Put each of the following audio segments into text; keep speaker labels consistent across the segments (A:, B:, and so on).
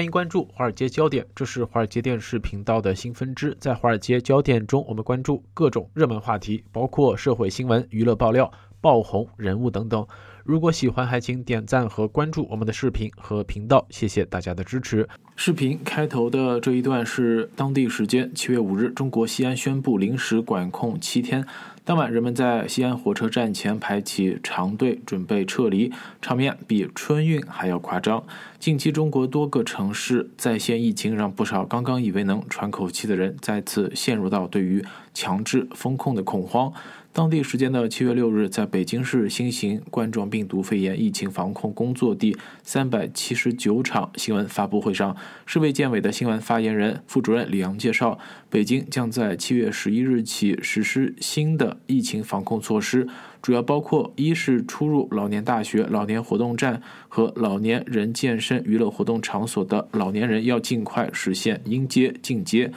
A: 欢迎关注《华尔街焦点》，这是华尔街电视频道的新分支。在《华尔街焦点》中，我们关注各种热门话题，包括社会新闻、娱乐爆料、爆红人物等等。如果喜欢，还请点赞和关注我们的视频和频道，谢谢大家的支持。视频开头的这一段是当地时间七月五日，中国西安宣布临时管控七天。当晚，人们在西安火车站前排起长队，准备撤离，场面比春运还要夸张。近期，中国多个城市在线疫情，让不少刚刚以为能喘口气的人，再次陷入到对于。强制封控的恐慌。当地时间的七月六日，在北京市新型冠状病毒肺炎疫情防控工作第三百七十九场新闻发布会上，市卫健委的新闻发言人、副主任李阳介绍，北京将在七月十一日起实施新的疫情防控措施，主要包括：一是出入老年大学、老年活动站和老年人健身娱乐活动场所的老年人要尽快实现应接尽接。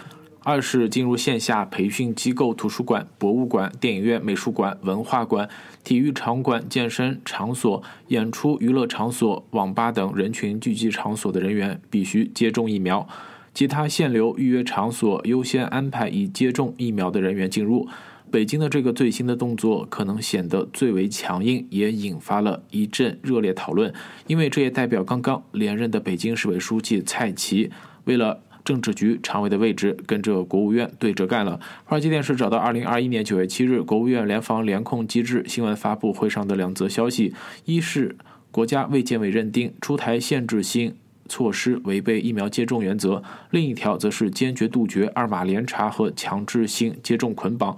A: 二是进入线下培训机构、图书馆、博物馆、电影院、美术馆、文化馆、体育场馆、健身场所、演出娱乐场所、网吧等人群聚集场所的人员必须接种疫苗；其他限流预约场所优先安排已接种疫苗的人员进入。北京的这个最新的动作可能显得最为强硬，也引发了一阵热烈讨论，因为这也代表刚刚连任的北京市委书记蔡奇为了。政治局常委的位置跟着国务院对着干了。华尔街电视找到二零二一年九月七日国务院联防联控机制新闻发布会上的两则消息：一是国家卫健委认定出台限制性措施违背疫苗接种原则；另一条则是坚决杜绝二码联查和强制性接种捆绑。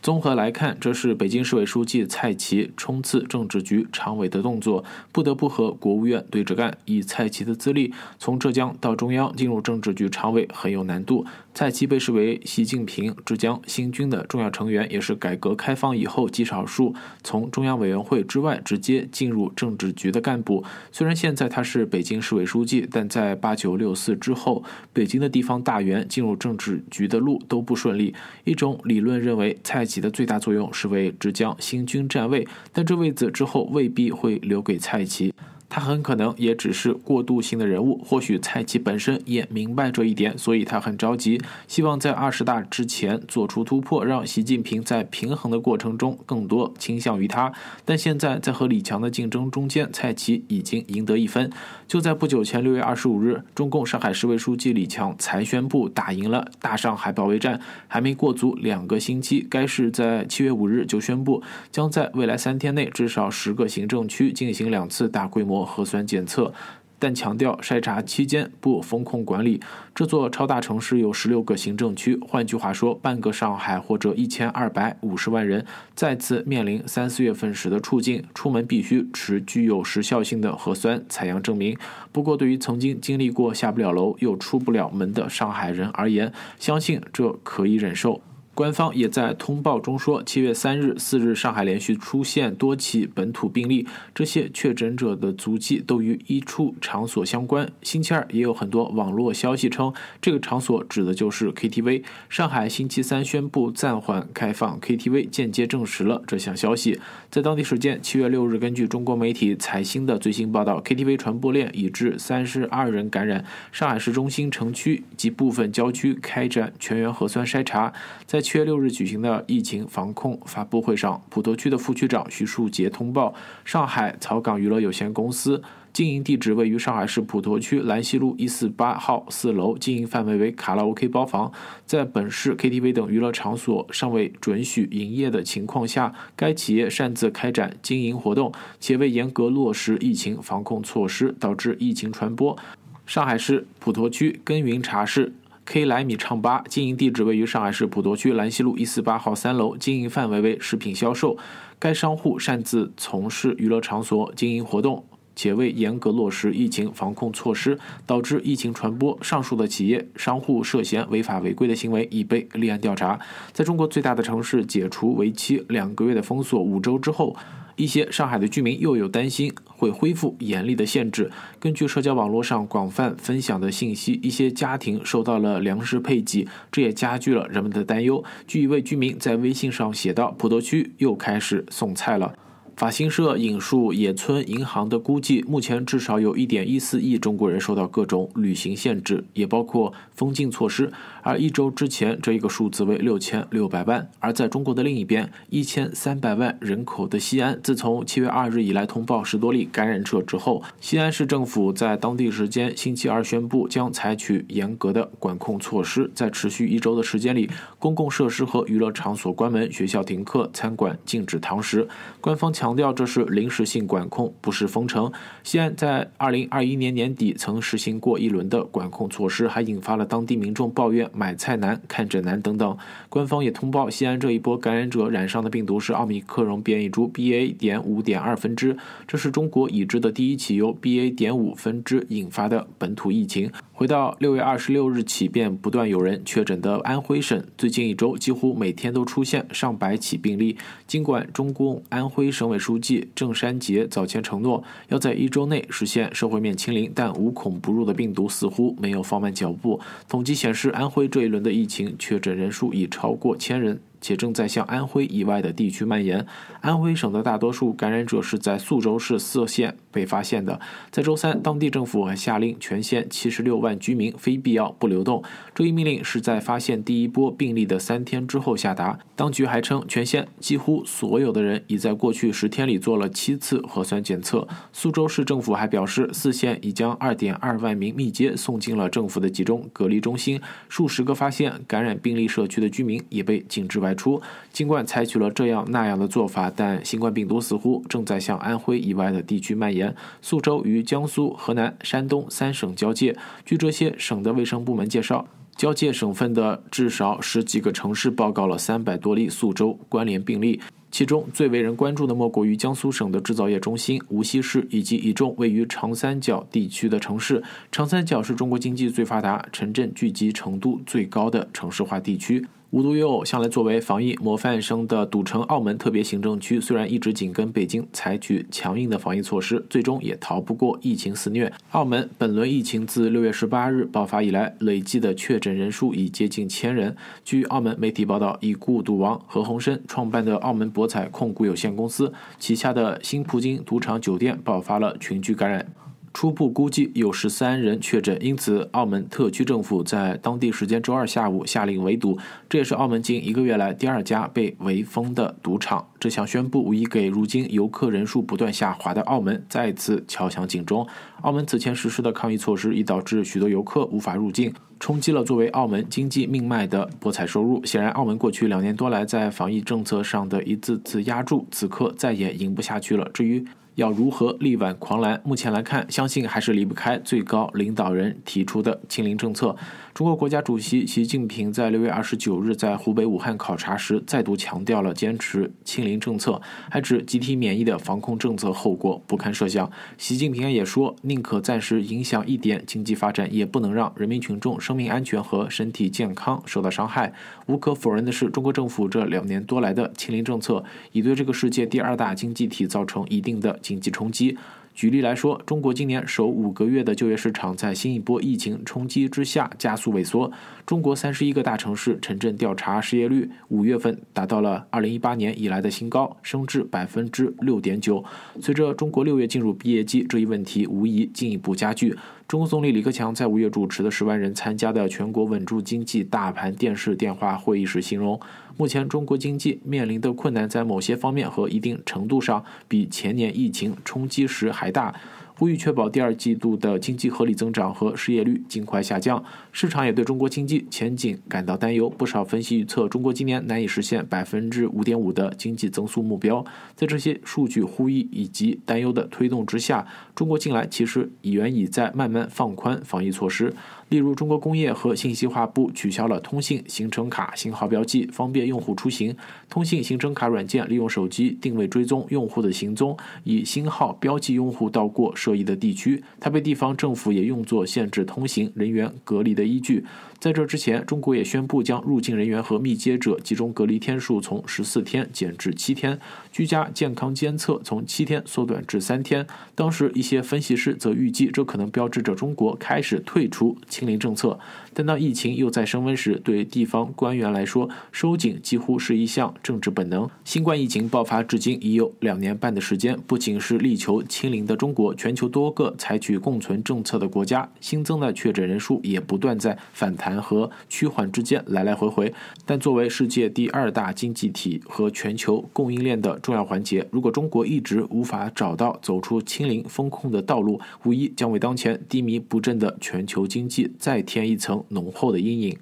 A: 综合来看，这是北京市委书记蔡奇冲刺政治局常委的动作，不得不和国务院对着干。以蔡奇的资历，从浙江到中央进入政治局常委很有难度。蔡奇被视为习近平浙江新军的重要成员，也是改革开放以后极少数从中央委员会之外直接进入政治局的干部。虽然现在他是北京市委书记，但在八九六四之后，北京的地方大员进入政治局的路都不顺利。一种理论认为，蔡奇的最大作用是为浙江新军站位，但这位子之后未必会留给蔡奇。他很可能也只是过渡性的人物，或许蔡奇本身也明白这一点，所以他很着急，希望在二十大之前做出突破，让习近平在平衡的过程中更多倾向于他。但现在在和李强的竞争中间，蔡奇已经赢得一分。就在不久前，六月二十五日，中共上海市委书记李强才宣布打赢了大上海保卫战，还没过足两个星期，该市在七月五日就宣布将在未来三天内至少十个行政区进行两次大规模。核酸检测，但强调筛查期间不封控管理。这座超大城市有十六个行政区，换句话说，半个上海或者一千二百五十万人再次面临三四月份时的处境：出门必须持具有时效性的核酸采样证明。不过，对于曾经经历过下不了楼又出不了门的上海人而言，相信这可以忍受。官方也在通报中说，七月三日、四日，上海连续出现多起本土病例，这些确诊者的足迹都与一处场所相关。星期二也有很多网络消息称，这个场所指的就是 KTV。上海星期三宣布暂缓开放 KTV，间接证实了这项消息。在当地时间七月六日，根据中国媒体财新的最新报道，KTV 传播链已致三十二人感染，上海市中心城区及部分郊区开展全员核酸筛查。在七月六日举行的疫情防控发布会上，普陀区的副区长徐树杰通报，上海草港娱乐有限公司经营地址位于上海市普陀区兰溪路一四八号四楼，经营范围为卡拉 OK 包房。在本市 KTV 等娱乐场所尚未准许营业的情况下，该企业擅自开展经营活动，且未严格落实疫情防控措施，导致疫情传播。上海市普陀区耕耘茶室。K 来米唱吧经营地址位于上海市普陀区兰溪路一四八号三楼，经营范围为食品销售。该商户擅自从事娱乐场所经营活动，且未严格落实疫情防控措施，导致疫情传播。上述的企业商户涉嫌违法违规的行为已被立案调查。在中国最大的城市解除为期两个月的封锁五周之后。一些上海的居民又有担心会恢复严厉的限制。根据社交网络上广泛分享的信息，一些家庭受到了粮食配给，这也加剧了人们的担忧。据一位居民在微信上写道：“普陀区又开始送菜了。”法新社引述野村银行的估计，目前至少有1.14亿中国人受到各种旅行限制，也包括封禁措施。而一周之前，这一个数字为6600万。而在中国的另一边，1300万人口的西安，自从7月2日以来通报十多例感染者之后，西安市政府在当地时间星期二宣布将采取严格的管控措施，在持续一周的时间里，公共设施和娱乐场所关门，学校停课，餐馆禁止堂食。官方强。强调这是临时性管控，不是封城。西安在二零二一年年底曾实行过一轮的管控措施，还引发了当地民众抱怨买菜难、看诊难等等。官方也通报，西安这一波感染者染上的病毒是奥密克戎变异株 BA. 点五点二分支，这是中国已知的第一起由 BA. 点五分支引发的本土疫情。回到六月二十六日起便不断有人确诊的安徽省，最近一周几乎每天都出现上百起病例。尽管中共安徽省委书记郑栅洁早前承诺要在一周内实现社会面清零，但无孔不入的病毒似乎没有放慢脚步。统计显示，安徽这一轮的疫情确诊人数已超过千人，且正在向安徽以外的地区蔓延。安徽省的大多数感染者是在宿州市泗县。被发现的，在周三，当地政府还下令全县七十六万居民非必要不流动。这一命令是在发现第一波病例的三天之后下达。当局还称，全县几乎所有的人已在过去十天里做了七次核酸检测。苏州市政府还表示，四县已将二点二万名密接送进了政府的集中隔离中心。数十个发现感染病例社区的居民也被禁止外出。尽管采取了这样那样的做法，但新冠病毒似乎正在向安徽以外的地区蔓延。宿州与江苏、河南、山东三省交界。据这些省的卫生部门介绍，交界省份的至少十几个城市报告了三百多例宿州关联病例。其中最为人关注的，莫过于江苏省的制造业中心无锡市，以及一众位于长三角地区的城市。长三角是中国经济最发达、城镇聚集程度最高的城市化地区。无独有偶，向来作为防疫模范生的赌城澳门特别行政区，虽然一直紧跟北京，采取强硬的防疫措施，最终也逃不过疫情肆虐。澳门本轮疫情自六月十八日爆发以来，累计的确诊人数已接近千人。据澳门媒体报道，已故赌王何鸿燊创办的澳门博彩控股有限公司旗下的新葡京赌场酒店爆发了群居感染。初步估计有十三人确诊，因此澳门特区政府在当地时间周二下午下令围堵，这也是澳门近一个月来第二家被围封的赌场。这项宣布无疑给如今游客人数不断下滑的澳门再次敲响警钟。澳门此前实施的抗疫措施已导致许多游客无法入境，冲击了作为澳门经济命脉的博彩收入。显然，澳门过去两年多来在防疫政策上的一次次压住，此刻再也赢不下去了。至于，要如何力挽狂澜？目前来看，相信还是离不开最高领导人提出的清零政策。中国国家主席习近平在六月二十九日在湖北武汉考察时，再度强调了坚持“清零”政策，还指集体免疫的防控政策后果不堪设想。习近平也说，宁可暂时影响一点经济发展，也不能让人民群众生命安全和身体健康受到伤害。无可否认的是，中国政府这两年多来的“清零”政策，已对这个世界第二大经济体造成一定的经济冲击。举例来说，中国今年首五个月的就业市场在新一波疫情冲击之下加速萎缩。中国三十一个大城市城镇调查失业率五月份达到了二零一八年以来的新高，升至百分之六点九。随着中国六月进入毕业季，这一问题无疑进一步加剧。中国总理李克强在五月主持的十万人参加的全国稳住经济大盘电视电话会议时形容，目前中国经济面临的困难在某些方面和一定程度上比前年疫情冲击时还大。呼吁确保第二季度的经济合理增长和失业率尽快下降。市场也对中国经济前景感到担忧，不少分析预测中国今年难以实现百分之五点五的经济增速目标。在这些数据呼吁以及担忧的推动之下，中国近来其实已原已在慢慢放宽防疫措施。例如，中国工业和信息化部取消了通信行程卡信号标记，方便用户出行。通信行程卡软件利用手机定位追踪用户的行踪，以星号标记用户到过涉疫的地区。它被地方政府也用作限制通行人员隔离的依据。在这之前，中国也宣布将入境人员和密接者集中隔离天数从十四天减至七天，居家健康监测从七天缩短至三天。当时，一些分析师则预计，这可能标志着中国开始退出。清零政策，但当疫情又在升温时，对地方官员来说，收紧几乎是一项政治本能。新冠疫情爆发至今已有两年半的时间，不仅是力求清零的中国，全球多个采取共存政策的国家，新增的确诊人数也不断在反弹和趋缓之间来来回回。但作为世界第二大经济体和全球供应链的重要环节，如果中国一直无法找到走出清零风控的道路，无疑将为当前低迷不振的全球经济。再添一层浓厚的阴影。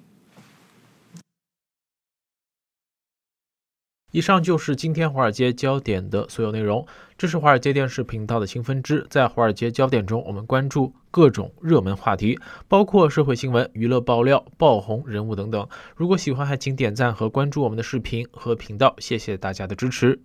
A: 以上就是今天华尔街焦点的所有内容。这是华尔街电视频道的新分支，在华尔街焦点中，我们关注各种热门话题，包括社会新闻、娱乐爆料、爆红人物等等。如果喜欢，还请点赞和关注我们的视频和频道。谢谢大家的支持！